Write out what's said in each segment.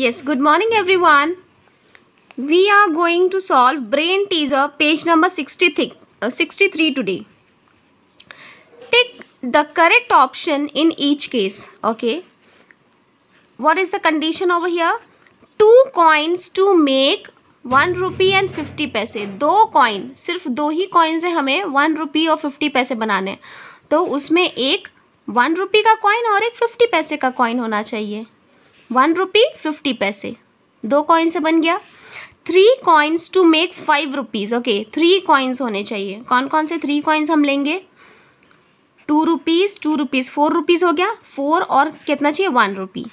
yes good morning everyone we are going to solve brain teaser page number 63 uh, 63 today tick the correct option in each case okay what is the condition over here two coins to make one rupee and fifty paise दो coin सिर्फ दो ही coin से हमें one rupee और fifty पैसे बनाने हैं तो उसमें एक वन रुपी का कॉइन और एक फिफ्टी पैसे का कॉइन होना चाहिए वन रुपी फिफ्टी पैसे दो कॉइन से बन गया three coins to make five rupees okay three coins होने चाहिए कौन कौन से थ्री कॉइन्स हम लेंगे two rupees two rupees four rupees हो गया फोर और कितना चाहिए one rupee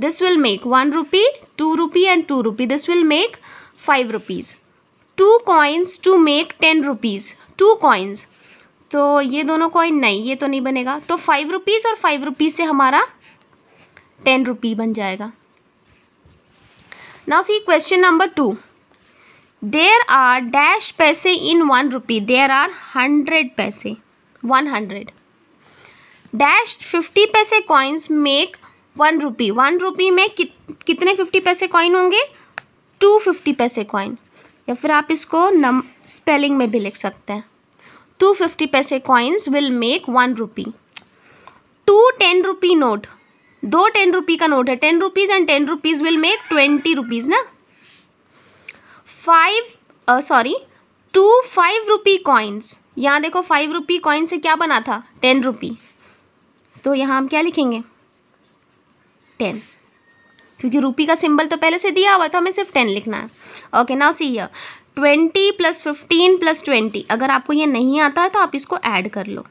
this will make one rupee two rupee and two rupee this will make five rupees two coins to make ten rupees two coins तो ये दोनों coin नहीं ये तो नहीं बनेगा तो फाइव रुपीज़ और फाइव रुपीज़ से हमारा टेन रुपी बन जाएगा now see question number two there are dash paise in one rupee there are hundred paise one hundred dash fifty paise coins make one rupee one rupee में कि, कितने फिफ्टी पैसे coin होंगे टू फिफ्टी पैसे कॉइन या फिर आप इसको नम स्पेलिंग में भी लिख सकते हैं two fifty paise coins will make one rupee two ten rupee note दो टेन रुपी का नोट है ten rupees and ten rupees will make twenty rupees ना five sorry two five rupee coins यहाँ देखो फाइव रुपी कॉइन से क्या बना था टेन रुपी तो यहाँ हम क्या लिखेंगे टेन क्योंकि रुपी का सिंबल तो पहले से दिया हुआ था तो हमें सिर्फ टेन लिखना है okay now see yeah twenty plus fifteen plus twenty अगर आपको ये नहीं आता है तो आप इसको ऐड कर लो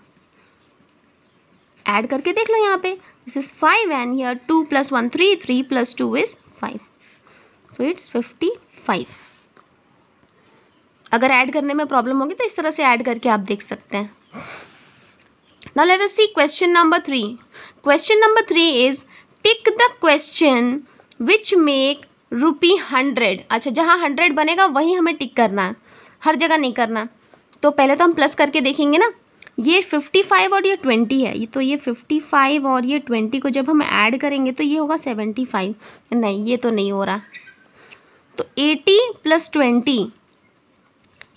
ऐड करके देख लो यहाँ पे this is five and here two plus one three three plus two is five so it's fifty five अगर ऐड करने में प्रॉब्लम होगी तो इस तरह से ऐड करके आप देख सकते हैं now let us see question number three question number three is tick the question which make rupee hundred अच्छा जहाँ हंड्रेड बनेगा वहीं हमें टिक करना है हर जगह नहीं करना तो पहले तो हम प्लस करके देखेंगे ना ये 55 और ये 20 है ये तो ये 55 और ये 20 को जब हम ऐड करेंगे तो ये होगा 75 नहीं ये तो नहीं हो रहा तो 80 plus twenty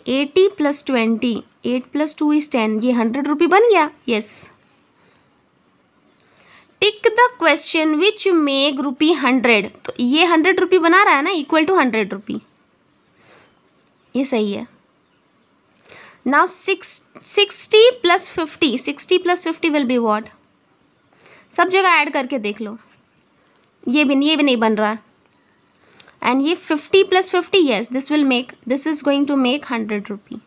eighty plus twenty eight plus two is ten ये हंड्रेड रुपी बन गया yes tick the question which make rupee hundred तो ये हंड्रेड रुपी बना रहा है ना इक्वल टू हंड्रेड रुपी ये सही है now 6 60 plus 50 60 plus 50 will be what सब जगह ऐड करके देख लो ये भी ये भी नहीं बन रहा एंड ये fifty plus fifty yes this will make this is going to make hundred rupee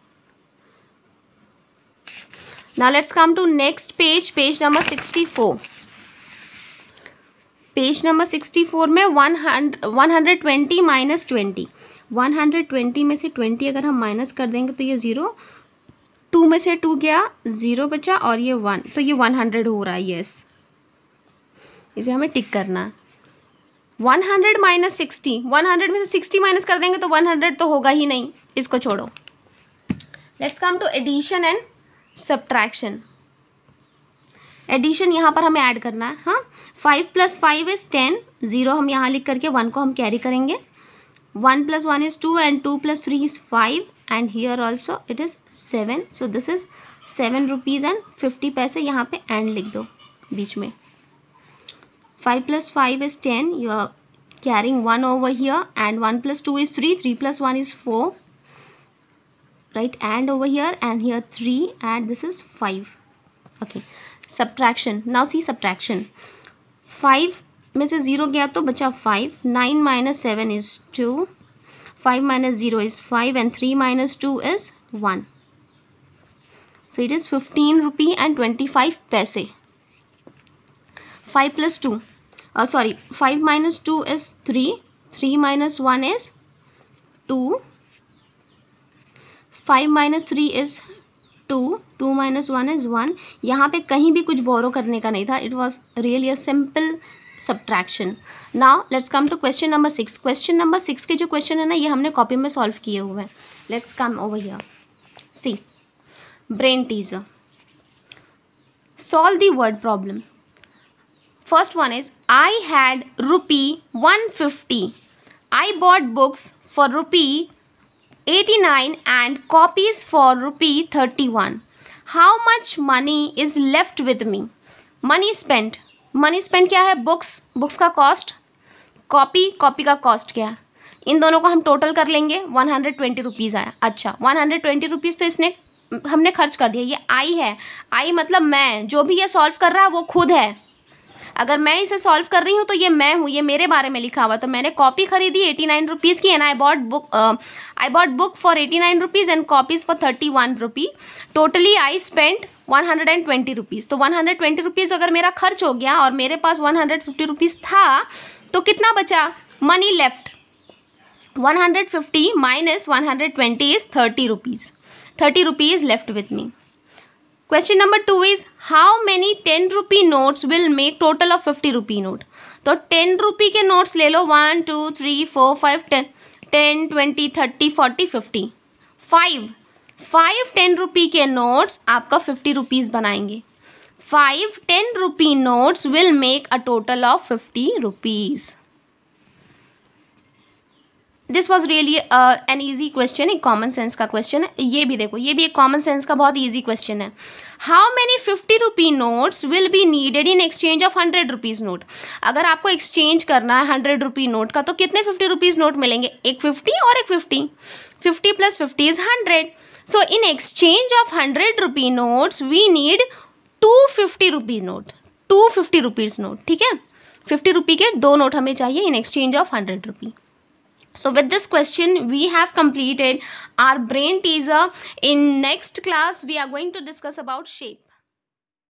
ना now let's come to page page page four page number sixty four में one one hundred twenty minus twenty one hundred twenty में से twenty अगर हम minus कर देंगे तो ये ज़ीरो टू में से टू गया ज़ीरो बचा और ये वन तो ये वन हंड्रेड हो रहा है येस इसे हमें टिक करना है one hundred minus sixty one hundred में से सिक्सटी माइनस कर देंगे तो वन हंड्रेड तो होगा ही नहीं इसको छोड़ो let's come to addition and subtraction addition यहाँ पर हमें ऐड करना है हाँ five plus five is ten zero हम यहाँ लिख करके वन को हम कैरी करेंगे 1 plus 1 is 2 and 2 plus 3 is 5 and here also it is 7 so this is 7 rupees and 50 paise. यहाँ and लिख दो बीच में 5 plus 5 is 10 you are carrying 1 over here and 1 plus 2 is 3 3 plus 1 is 4 right and over here and here 3 and this is 5 okay subtraction now see subtraction 5 में से zero गया तो बचा five nine minus seven is two five minus zero is five and three minus two is one so it is fifteen rupee and twenty five paise five plus two sorry five minus two is three three minus one is two five minus three is two two minus one is one यहाँ पे कहीं भी कुछ बोरो करने का नहीं था it was really a simple subtraction now let's come to question number six question number six के जो क्वेश्चन है ना ये हमने कॉपी में सॉल्व किए हुए हैं let's come over here see brain teaser solve the word problem first one is I had rupee one fifty I bought books for rupee eighty nine and copies for rupee thirty one how much money is left with me money spent money spend क्या है books books का cost copy copy का cost क्या है इन दोनों को हम total कर लेंगे वन हंड्रेड ट्वेंटी रुपीज़ आया अच्छा वन हंड्रेड ट्वेंटी रुपीज़ तो इसने हमने खर्च कर दिया ये आई है आई मतलब मैं जो भी ये सॉल्व कर रहा है वो खुद है अगर मैं इसे सॉल्व कर रही हूँ तो ये मैं हूँ ये मेरे बारे में लिखा हुआ तो मैंने कॉपी खरीदी एटी नाइन रुपीज़ की and I bought book I bought book for eighty nine rupees and copies for thirty one rupee totally I spent one hundred and twenty rupees तो वन हंड्रेड ट्वेंटी रुपीज़ अगर मेरा खर्च हो गया और मेरे पास वन हंड्रेड फिफ्टी रुपीज़ था तो कितना बचा money left one hundred fifty minus one hundred twenty is thirty rupees thirty rupees left with me question number two is how many ten rupee notes will make total of fifty rupee note तो ten rupee के notes ले लो one two three four five ten ten twenty thirty forty fifty five five ten rupee के notes आपका fifty rupees बनाएंगे five ten rupee notes will make a total of fifty rupees this was really an easy question एक common sense का question है ये भी देखो ये भी एक कॉमन सेंस का बहुत ईजी क्वेश्चन है how many fifty rupee notes will be needed in exchange of hundred rupees note अगर आपको एक्सचेंज करना है हंड्रेड रुपी नोट का तो कितने फिफ्टी रुपीज़ नोट मिलेंगे एक फिफ्टी और एक fifty fifty plus fifty is hundred so in exchange of hundred rupee notes we need two fifty rupees note two fifty rupees note ठीक है फिफ्टी रुपी के दो नोट हमें चाहिए in exchange of hundred rupee so with this question we have completed our brain teaser in next class we are going to discuss about shape